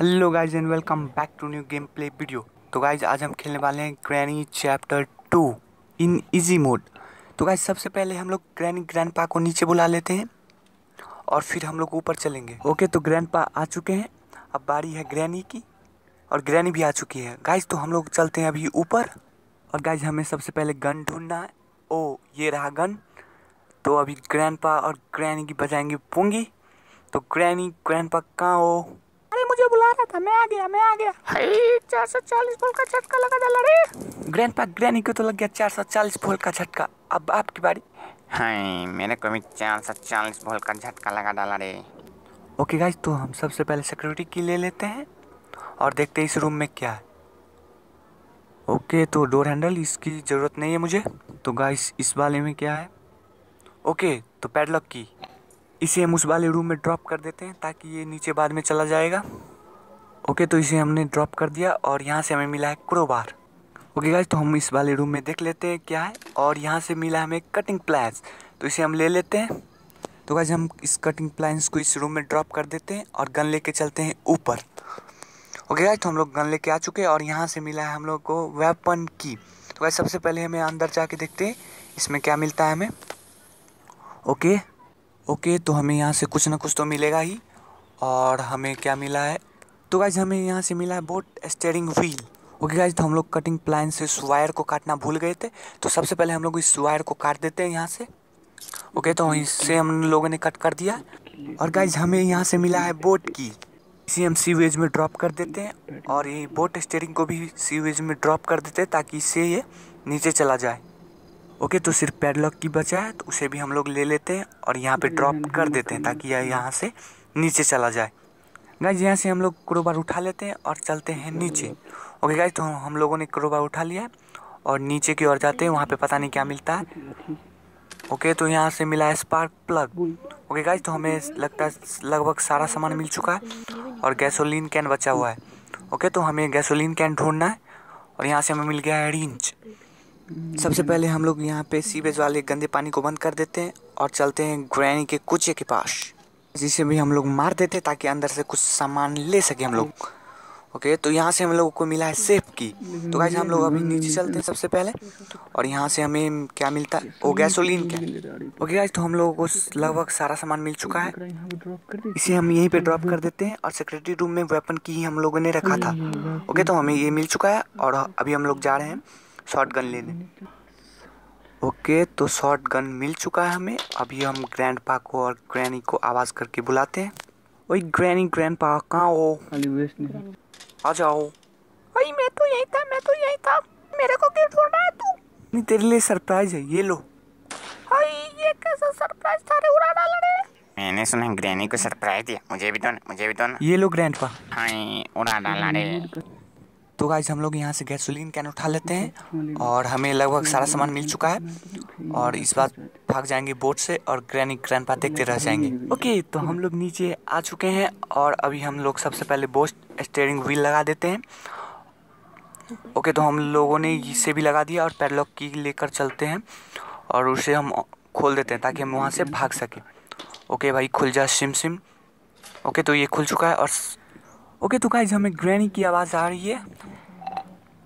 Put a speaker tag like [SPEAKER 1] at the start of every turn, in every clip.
[SPEAKER 1] Hello guys and welcome back to new game play video तो guys आज हम खेलने वाले हैं Granny chapter two in easy mode तो गाइज सबसे पहले हम लोग ग्रैनी ग्रैंड को नीचे बुला लेते हैं और फिर हम लोग ऊपर चलेंगे ओके तो ग्रैंड आ चुके हैं अब बारी है ग्रैनी की और ग्रैनी भी आ चुकी है गाइज तो हम लोग चलते हैं अभी ऊपर और गाइज हमें सबसे पहले गन ढूंढना है ओ ये रहा गन तो अभी ग्रैंड और ग्रैनी की बजाएंगे पूंगी तो ग्रैनी ग्रैंड कहाँ हो मुझे बुला रहा था मैं आ गया मैं आ गया चार सौ चालीस फोल का झटका लगा डाला लड़े ग्रैंड पा ग्रैनी को तो लग गया चार सौ चालीस फोल का झटका अब आपकी बारी हाय मैंने को भी चार सौ चालीस फोल का झटका लगा डाला रे ओके गाइस तो हम सबसे पहले सिक्योरिटी की ले लेते हैं और देखते हैं इस रूम में क्या है ओके तो डोर हैंडल इसकी ज़रूरत नहीं है मुझे तो गाइस इस वाले में क्या है ओके तो पैडलॉक की इसे हम उस वाले रूम में ड्रॉप कर देते हैं ताकि ये नीचे बाद में चला जाएगा ओके तो इसे हमने ड्रॉप कर दिया और यहाँ से हमें मिला है क्रोबार ओके गाइज तो हम इस वाले रूम में देख लेते हैं क्या है और यहाँ से मिला है हमें कटिंग प्लान्स तो इसे हम ले लेते हैं तो गाइज हम इस कटिंग प्लान्स को इस रूम में ड्रॉप कर देते हैं और गन लेके चलते हैं ऊपर ओके गाइज तो हम लोग गन लेके आ चुके हैं और यहाँ से मिला है हम लोग को वेपन की तो गाइज सबसे पहले हमें अंदर जाके देखते हैं इसमें क्या मिलता है हमें ओके ओके तो हमें यहाँ से कुछ ना कुछ तो मिलेगा ही और हमें क्या मिला है तो गाइज हमें यहाँ से मिला है boat steering wheel okay guys तो हम लोग कटिंग प्लान से इस वायर को काटना भूल गए थे तो सबसे पहले हम लोग इस वायर को काट देते हैं यहाँ से ओके तो इससे हम लोगों ने कट कर दिया और गाइज हमें यहाँ से मिला है बोट की इसी हम सीवेज में ड्रॉप कर देते हैं और ये बोट स्टेयरिंग को भी सीवेज में ड्रॉप कर देते हैं ताकि इससे ये नीचे चला जाए ओके तो सिर्फ पैडलॉक की बचा है तो उसे भी हम लोग ले लेते हैं और यहाँ पे ड्रॉप कर देते हैं ताकि यह यहाँ से नीचे चला जाए गाइज यहाँ से हम लोग क्रोबार उठा लेते हैं और चलते हैं नीचे ओके गाइज तो हम लोगों ने क्रोबार उठा लिया और नीचे की ओर जाते हैं वहाँ पे पता नहीं क्या मिलता है ओके तो यहाँ से मिला है स्पार्क प्लग ओके गाइज तो हमें लगता है लगभग सारा सामान मिल चुका है और गैसोलिन कैन बचा हुआ है ओके तो हमें गैसोलिन कैन ढूंढना है और यहाँ से हमें मिल गया है रिंच सबसे हम्म। पहले हम लोग यहाँ पे सीवेज वाले गंदे पानी को बंद कर देते हैं और चलते हैं ग्रैनी के कुचे के पास जिसे भी हम लोग मार देते हैं ताकि अंदर से कुछ सामान ले सके हम लोग ओके तो यहाँ से हम लोगों को मिला है सेफ की तो गाइस हम लोग अभी नीचे चलते हैं सबसे पहले और यहाँ से हमें क्या मिलता है ओ गैसोलीन क्या ओके गाइस तो हम लोगों को लगभग सारा सामान मिल चुका है इसे हम यहीं पे ड्रॉप कर देते हैं और सिक्योरिटी रूम में वेपन की ही हम लोगों ने रखा था ओके तो हमें ये मिल चुका है और अभी हम लोग जा रहे हैं शॉर्ट गन ले लेने ओके तो शॉर्ट गन मिल चुका है हमें अभी हम ग्रैंड पा को और ग्रैनी को आवाज़ करके बुलाते हैं ओए ग्रैनी ग्रैंड पा कहाँ हो आ जाओ ओए मैं तो यही था मैं तो यही था मेरे को क्यों ढूंढ रहा है तू नहीं तेरे लिए सरप्राइज है ये लो ओए ये कैसा सरप्राइज था रे उड़ा डाल रे मैंने सुना ग्रैनी को सरप्राइज दिया मुझे भी दो तो ना मुझे भी दो तो ना ये लो ग्रैंड पा हाँ उड़ा डाला रे तो गाइज हम लोग यहाँ से गैसोलीन कैन उठा लेते हैं और हमें लगभग सारा सामान मिल चुका है तो और इस बार भाग जाएंगे बोट से और ग्रैनी ग्रैंड पा देखते रह जाएंगे ओके तो हम लोग नीचे आ चुके हैं और अभी हम लोग सबसे पहले बोट स्टेयरिंग व्हील लगा देते हैं ओके तो हम लोगों ने इसे भी लगा दिया और पैरलॉक की लेकर चलते हैं और उसे हम खोल देते हैं ताकि हम वहाँ से भाग सकें ओके भाई खुल जाए सिम सिम ओके तो ये खुल चुका है और ओके तो गाइज हमें ग्रैनी की आवाज़ आ रही है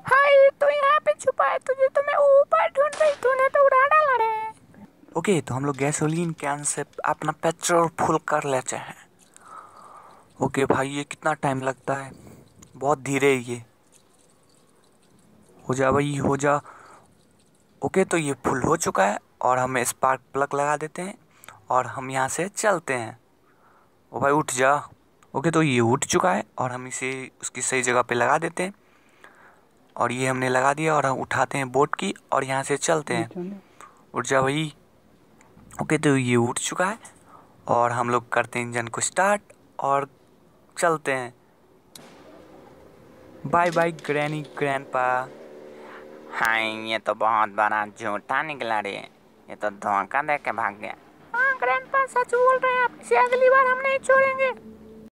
[SPEAKER 1] हाय तो यहाँ पे छुपा है तुझे तो मैं ऊपर ढूंढ रही तूने तो उड़ा डाला रे ओके तो हम लोग गैसोलीन कैन से अपना पेट्रोल फुल कर लेते हैं ओके भाई ये कितना टाइम लगता है बहुत धीरे ये हो जा भाई हो जा ओके तो ये फुल हो चुका है और हम स्पार्क प्लग लगा देते हैं और हम यहाँ से चलते हैं ओ भाई उठ जा ओके तो ये उठ चुका है और हम इसे उसकी सही जगह पे लगा देते हैं और ये हमने लगा दिया और हम उठाते हैं बोट की और यहाँ से चलते हैं उठ जा भाई ओके तो ये उठ चुका है और हम लोग करते हैं इंजन को स्टार्ट और चलते हैं bye bye Granny Grandpa hi ये तो बहुत बड़ा झूठा निकला रे ये तो धोखा दे के भाग गया हाँ, ग्रैंडपा सच बोल रहे हैं आप इसे अगली बार हम नहीं छोड़ेंगे